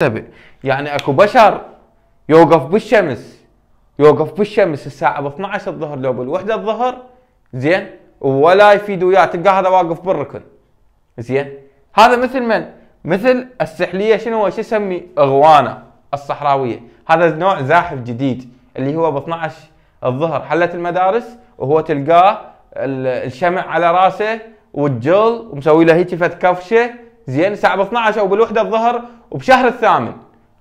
تبي يعني اكو بشر يوقف بالشمس يوقف بالشمس الساعة ب 12 الظهر لو بالوحدة الظهر زين ولا يفيد وياه تلقى هذا واقف بالركن زين هذا مثل من؟ مثل السحلية شنو شو يسمي؟ اغوانا الصحراوية هذا نوع زاحف جديد اللي هو ب 12 الظهر حلت المدارس وهو تلقاه الشمع على راسه والجل ومسوي له هيك فت كفشه زين الساعه 12 او بالوحده الظهر وبشهر الثامن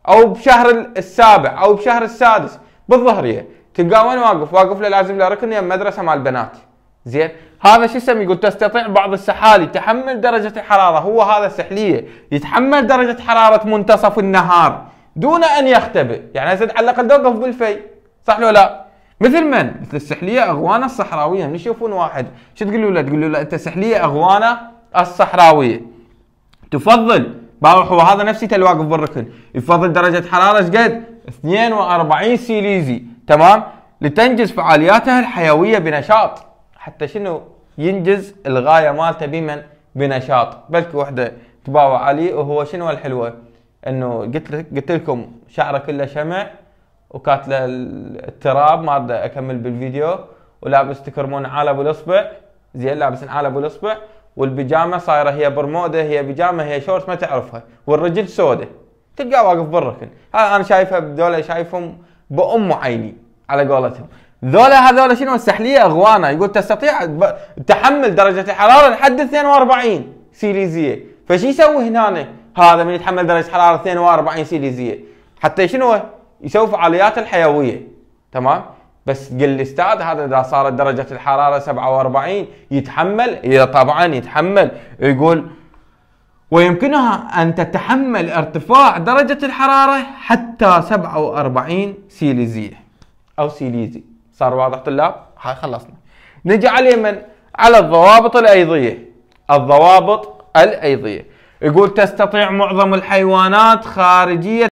او بشهر السابع او بشهر السادس بالظهريه تلقاه وين واقف؟ واقف له لازم له ركن مدرسه مال بنات زين هذا شو يسمي يقول تستطيع بعض السحالي تحمل درجه الحراره هو هذا سحليه يتحمل درجه حراره منتصف النهار دون ان يختبئ يعني هسه على الاقل توقف بالفي صح لو لا؟ مثل من؟ مثل السحليه اغوانا الصحراويه من يشوفون واحد شو تقولوا له؟ تقولوا له انت سحليه اغوانا الصحراويه تفضل بروح وهذا نفسي تل واقف بالركن يفضل درجه حراره قد 42 سيليزي تمام لتنجز فعالياتها الحيويه بنشاط حتى شنو ينجز الغايه مالته بمن بنشاط بلك وحده تباوع عليه وهو شنو الحلوه انه قلت قلت لكم شعره كله شمع وكاتله التراب ما اكمل بالفيديو ولابس تكرمون على ابو الاصبع زين لابس على ابو الاصبع والبيجامه صايره هي برموده هي بيجامه هي شورت ما تعرفها والرجل سودة تلقاه واقف بالركن هذا انا شايفها بدولة شايفهم بام عيني على قولتهم ذولا هذولا شنو السحليه اغوانا يقول تستطيع تحمل درجه الحراره لحد 42 سيليزيه فش يسوي هنا هذا من يتحمل درجه حراره 42 سيليزيه حتى شنو يسوي فعاليات الحيويه تمام بس قل لي استاذ هذا اذا صارت درجه الحراره 47 يتحمل؟ اذا طبعا يتحمل يقول ويمكنها أن تتحمل ارتفاع درجة الحرارة حتى 47 سيليزية أو سيليزي صار واضح طلاب؟ هاي خلصنا نجي على اليمن على الضوابط الأيضية الضوابط الأيضية يقول تستطيع معظم الحيوانات خارجية